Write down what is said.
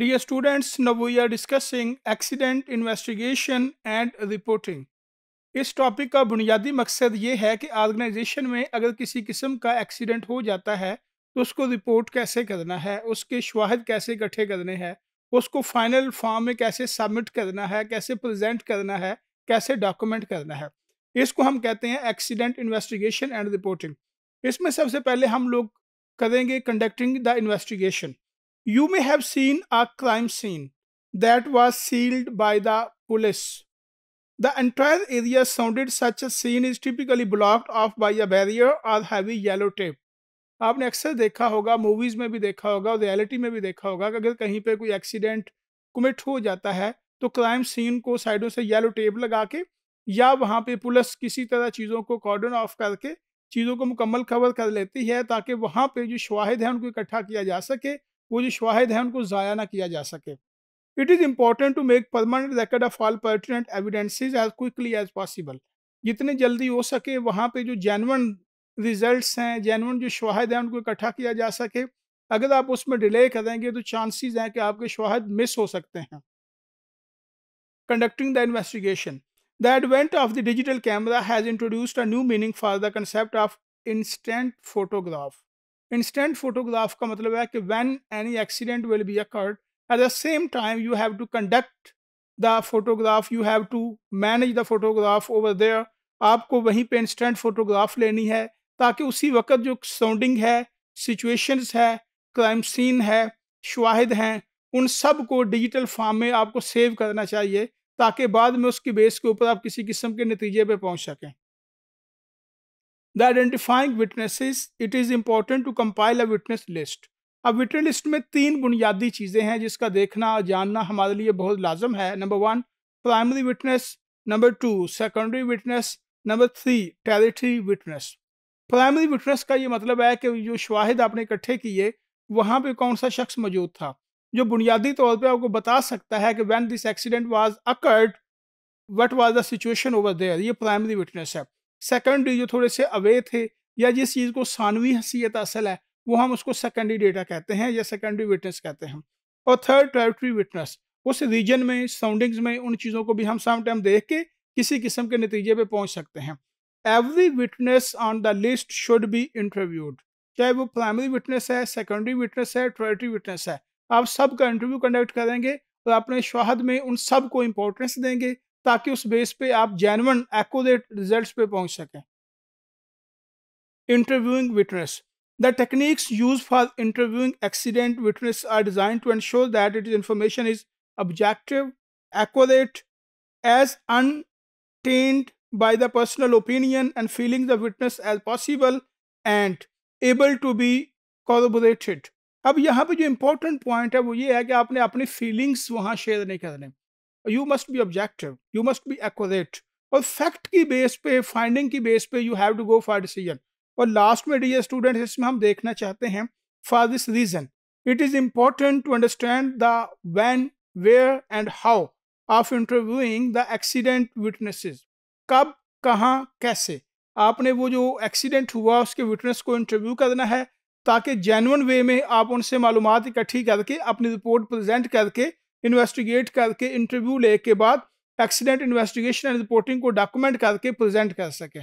Dear students, now we are discussing accident investigation and reporting. इस topic का बुनियादी मकसद ये है कि ऑर्गेनाइजेशन में अगर किसी किस्म का एक्सीडेंट हो जाता है तो उसको रिपोर्ट कैसे करना है उसके शवाहद कैसे इकट्ठे करने हैं उसको फाइनल फॉर्म में कैसे सबमिट करना है कैसे प्रेजेंट करना है कैसे डॉक्यूमेंट करना है इसको हम कहते हैं एक्सीडेंट इन्वेस्टिगेशन एंड रिपोर्टिंग इसमें सबसे पहले हम लोग करेंगे conducting the investigation You may have seen a crime scene that was sealed by the police. The entire area surrounded such a scene is typically blocked off by a barrier or heavy yellow tape. आपने अक्सर देखा होगा movies में भी देखा होगा और reality में भी देखा होगा कि अगर कहीं पे कोई एक्सीडेंट कमिट हो जाता है तो क्राइम सीन को साइडों से येलो टेप लगा के या वहाँ पे पुलिस किसी तरह चीज़ों को कॉर्डन ऑफ करके चीज़ों को मुकम्मल कवर कर लेती है ताकि वहाँ पे जो शवाहिद हैं उनको इकट्ठा किया जा सके वो जो शवाहद हैं उनको ज़ाया ना किया जा सके it is important to make permanent record of all pertinent evidences as quickly as possible जितने जल्दी हो सके वहाँ पे जो जैनवन रिजल्ट्स हैं जैनवन जो शवाहद हैं उनको इकट्ठा किया जा सके अगर आप उसमें डिले करेंगे तो चांसेस हैं कि आपके शवाहद मिस हो सकते हैं conducting the investigation the advent of the digital camera has introduced a new meaning for the concept of instant photograph instant photograph का मतलब है कि when any accident will be occurred at the same time you have to conduct the photograph you have to manage the photograph over there आपको वहीं पे instant photograph लेनी है ताकि उसी वक्त जो साउंडिंग है सिचुएशंस है क्राइम सीन है शवाहिद हैं उन सब को डिजिटल फॉर्म में आपको सेव करना चाहिए ताकि बाद में उसकी बेस के ऊपर आप किसी किस्म के नतीजे पे पहुंच सकें the identifying witnesses it is important to compile a witness list अब विटनेस लिस्ट में तीन बुनियादी चीज़ें हैं जिसका देखना और जानना हमारे लिए बहुत लाजम है number one primary witness number two secondary witness number three territory witness primary witness का ये मतलब है कि जो शवाहिद आपने इकट्ठे किए वहाँ पे कौन सा शख्स मौजूद था जो बुनियादी तौर पे आपको बता सकता है कि when this accident was occurred what was the situation over there ये प्राइमरी विटनेस है सेकेंडरी जो थोड़े से अवे थे या जिस चीज़ को सानवी हसीियत असल है वो हम उसको सेकेंडरी डेटा कहते हैं या सेकेंडरी विटनेस कहते हैं और थर्ड टेरिटरी विटनेस उस रीजन में साउंडिंग्स में उन चीज़ों को भी हम सम टाइम देख के किसी किस्म के नतीजे पे पहुंच सकते हैं every witness on the list should be interviewed चाहे वो प्राइमरी विटनेस है सेकेंडरी विटनेस है टेरिटरी विटनेस है आप सब का इंटरव्यू कंडक्ट करेंगे और अपने शहद में उन सब को इम्पोर्टेंस देंगे ताकि उस बेस पे आप जेनवन एक्ट रिजल्ट पे पहुंच सकें interviewing witness the techniques use for interviewing accident witness are design to ensure that it is information is objective act as untainted by the personal opinion and feeling the witness as possible and able to be corroborated अब यहाँ पे जो important point है वो ये है कि आपने अपनी फीलिंग्स वहाँ शेयर नहीं करने you must be objective you must be act और फैक्ट की बेस पे फाइंडिंग की बेस पे you have to go for decision और लास्ट में डी स्टूडेंट इसमें हम देखना चाहते हैं for this reason it is important to understand the when where and how of interviewing the accident witnesses कब कहाँ कैसे आपने वो जो एक्सीडेंट हुआ उसके विटनेस को इंटरव्यू करना है ताकि जेनवन वे में आप उनसे मालूम इकट्ठी करके अपनी रिपोर्ट प्रजेंट करके इन्वेस्टिगेट करके इंटरव्यू ले के बाद एक्सीडेंट इन्वेस्टिगेशन एंड रिपोर्टिंग को डॉक्यूमेंट करके प्रेजेंट कर सकें